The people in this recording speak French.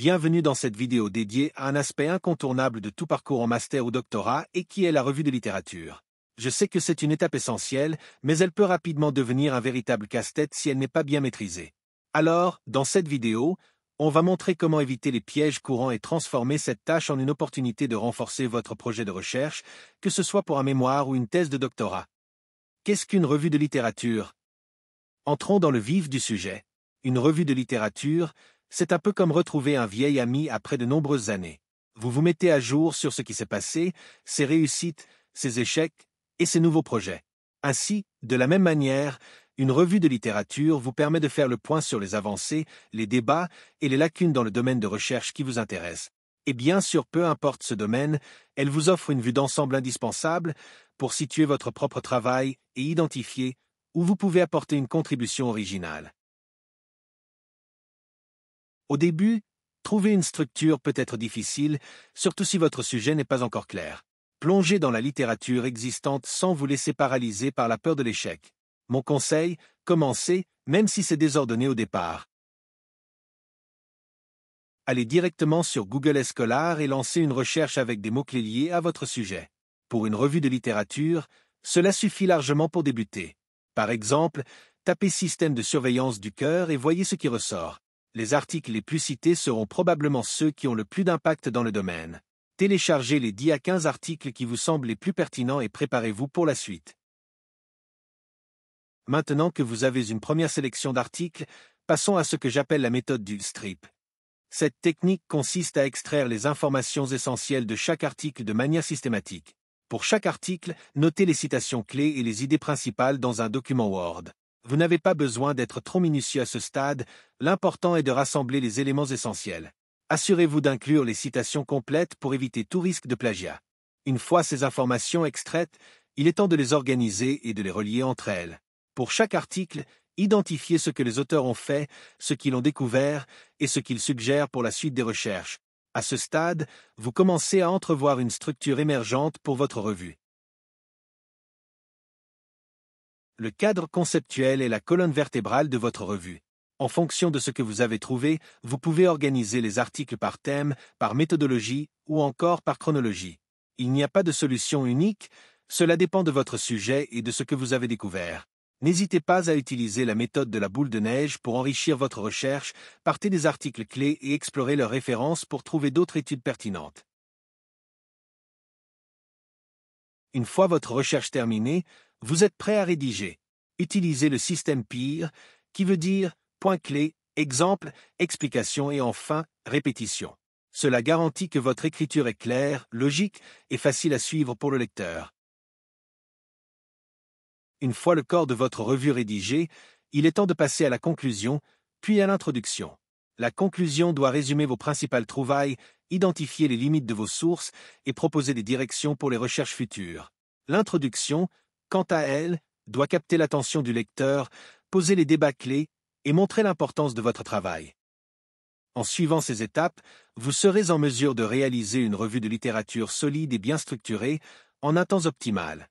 Bienvenue dans cette vidéo dédiée à un aspect incontournable de tout parcours en master ou doctorat et qui est la revue de littérature. Je sais que c'est une étape essentielle, mais elle peut rapidement devenir un véritable casse-tête si elle n'est pas bien maîtrisée. Alors, dans cette vidéo, on va montrer comment éviter les pièges courants et transformer cette tâche en une opportunité de renforcer votre projet de recherche, que ce soit pour un mémoire ou une thèse de doctorat. Qu'est-ce qu'une revue de littérature Entrons dans le vif du sujet. Une revue de littérature, c'est un peu comme retrouver un vieil ami après de nombreuses années. Vous vous mettez à jour sur ce qui s'est passé, ses réussites, ses échecs et ses nouveaux projets. Ainsi, de la même manière, une revue de littérature vous permet de faire le point sur les avancées, les débats et les lacunes dans le domaine de recherche qui vous intéresse. Et bien sûr, peu importe ce domaine, elle vous offre une vue d'ensemble indispensable pour situer votre propre travail et identifier où vous pouvez apporter une contribution originale. Au début, trouver une structure peut être difficile, surtout si votre sujet n'est pas encore clair. Plongez dans la littérature existante sans vous laisser paralyser par la peur de l'échec. Mon conseil, commencez, même si c'est désordonné au départ. Allez directement sur Google Scholar et lancez une recherche avec des mots-clés liés à votre sujet. Pour une revue de littérature, cela suffit largement pour débuter. Par exemple, tapez Système de surveillance du cœur et voyez ce qui ressort les articles les plus cités seront probablement ceux qui ont le plus d'impact dans le domaine. Téléchargez les 10 à 15 articles qui vous semblent les plus pertinents et préparez-vous pour la suite. Maintenant que vous avez une première sélection d'articles, passons à ce que j'appelle la méthode du strip. Cette technique consiste à extraire les informations essentielles de chaque article de manière systématique. Pour chaque article, notez les citations clés et les idées principales dans un document Word. Vous n'avez pas besoin d'être trop minutieux à ce stade, l'important est de rassembler les éléments essentiels. Assurez-vous d'inclure les citations complètes pour éviter tout risque de plagiat. Une fois ces informations extraites, il est temps de les organiser et de les relier entre elles. Pour chaque article, identifiez ce que les auteurs ont fait, ce qu'ils ont découvert et ce qu'ils suggèrent pour la suite des recherches. À ce stade, vous commencez à entrevoir une structure émergente pour votre revue. Le cadre conceptuel est la colonne vertébrale de votre revue. En fonction de ce que vous avez trouvé, vous pouvez organiser les articles par thème, par méthodologie ou encore par chronologie. Il n'y a pas de solution unique, cela dépend de votre sujet et de ce que vous avez découvert. N'hésitez pas à utiliser la méthode de la boule de neige pour enrichir votre recherche, partez des articles clés et explorez leurs références pour trouver d'autres études pertinentes. Une fois votre recherche terminée, vous êtes prêt à rédiger. Utilisez le système PIR, qui veut dire point clé, exemple, explication et enfin répétition. Cela garantit que votre écriture est claire, logique et facile à suivre pour le lecteur. Une fois le corps de votre revue rédigé, il est temps de passer à la conclusion, puis à l'introduction. La conclusion doit résumer vos principales trouvailles Identifier les limites de vos sources et proposer des directions pour les recherches futures. L'introduction, quant à elle, doit capter l'attention du lecteur, poser les débats clés et montrer l'importance de votre travail. En suivant ces étapes, vous serez en mesure de réaliser une revue de littérature solide et bien structurée en un temps optimal.